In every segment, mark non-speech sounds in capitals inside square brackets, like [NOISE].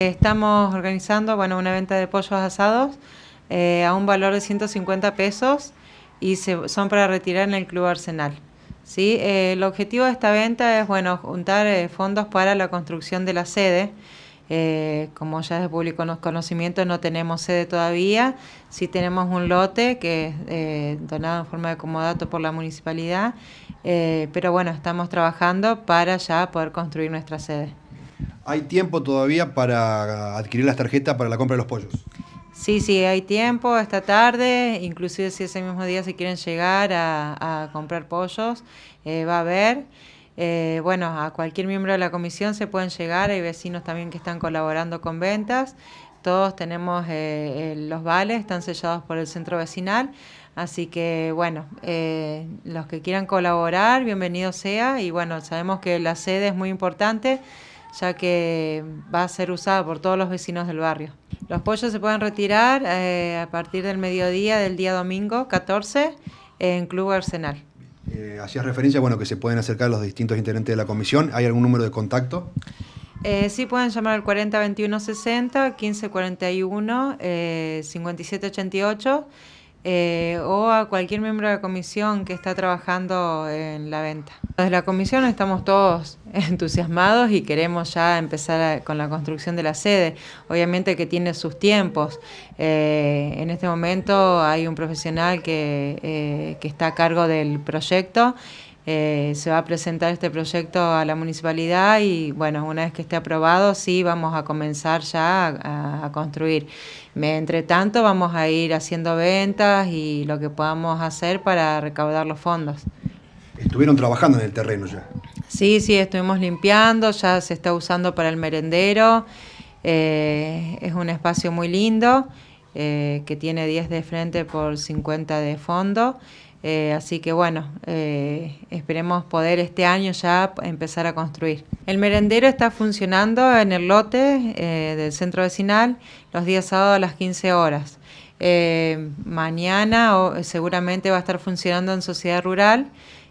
Estamos organizando bueno, una venta de pollos asados eh, a un valor de 150 pesos y se, son para retirar en el Club Arsenal. ¿sí? Eh, el objetivo de esta venta es bueno, juntar eh, fondos para la construcción de la sede. como ya es público conocimiento, no tenemos sede todavía. Sí tenemos un lote que es donado en forma de acomodato por la municipalidad, pero bueno, estamos trabajando para ya poder construir nuestra sede. ¿Hay tiempo todavía para adquirir las tarjetas para la compra de los pollos? Sí, sí, hay tiempo esta tarde, inclusive si ese mismo día se quieren llegar a, comprar pollos, eh, va a haber. Eh, bueno, a cualquier miembro de la comisión se pueden llegar, hay vecinos también que están colaborando con ventas, todos tenemos eh, los vales, están sellados por el centro vecinal, así que bueno, los que quieran colaborar, bienvenido sea y bueno, sabemos que la sede es muy importante ya que va a ser usada por todos los vecinos del barrio. Los pollos se pueden retirar eh, a partir del mediodía del día domingo 14 en Club Arsenal. Eh, hacías referencia, bueno, que se pueden acercar los distintos integrantes de la comisión. ¿Hay algún número de contacto? Eh, sí, pueden llamar al 40 21 60 15 57 88 eh, o a cualquier miembro de la comisión que está trabajando en la venta. Desde la comisión estamos todos [LAUGHS] entusiasmados y queremos ya empezar con la construcción de la sede. Obviamente que tiene sus tiempos. Eh, en este momento hay un profesional que, eh, que está a cargo del proyecto eh, se va a presentar este proyecto a la municipalidad y bueno, una vez que esté aprobado, sí, vamos a comenzar ya a, construir. Entre tanto, vamos a ir haciendo ventas y lo que podamos hacer para recaudar los fondos. Estuvieron trabajando en el terreno ya. Sí, sí, estuvimos limpiando, ya se está usando para el merendero, eh, es un espacio muy lindo. Eh, que tiene 10 de frente por 50 de fondo. Eh, así que bueno, eh, esperemos poder este año ya empezar a construir. El merendero está funcionando en el lote del centro vecinal los días sábados a las 15 horas. mañana seguramente va a estar funcionando en Sociedad Rural,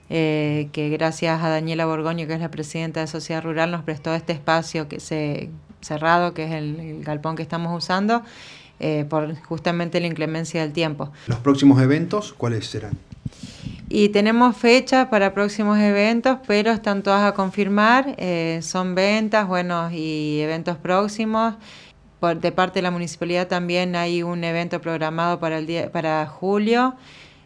que gracias a Daniela Borgoño, que es la presidenta de Sociedad Rural, nos prestó este espacio que se, cerrado, que es el galpón que estamos usando. Eh, por justamente la inclemencia del tiempo. ¿Los próximos eventos cuáles serán? Y tenemos fechas para próximos eventos, pero están todas a confirmar. Eh, son ventas, buenos y eventos próximos. Por, de parte de la municipalidad también hay un evento programado para, el día, para julio,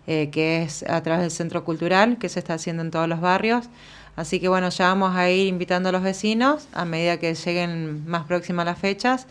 eh, que es a través del Centro Cultural, que se está haciendo en todos los barrios. Así que bueno, ya vamos a ir invitando a los vecinos a medida que lleguen más próximas las fechas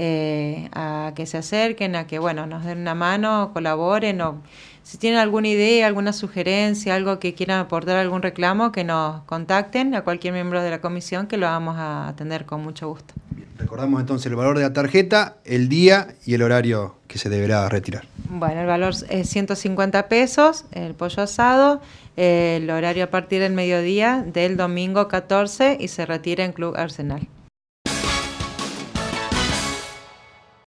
eh, a que se acerquen, a que bueno, nos den una mano, colaboren o si tienen alguna idea, alguna sugerencia, algo que quieran aportar, algún reclamo, que nos contacten a cualquier miembro de la comisión que lo vamos a atender con mucho gusto. recordamos entonces el valor de la tarjeta, el día y el horario que se deberá retirar. Bueno, el valor es 150 pesos, el pollo asado, el horario a partir del mediodía del domingo 14 y se retira en Club Arsenal.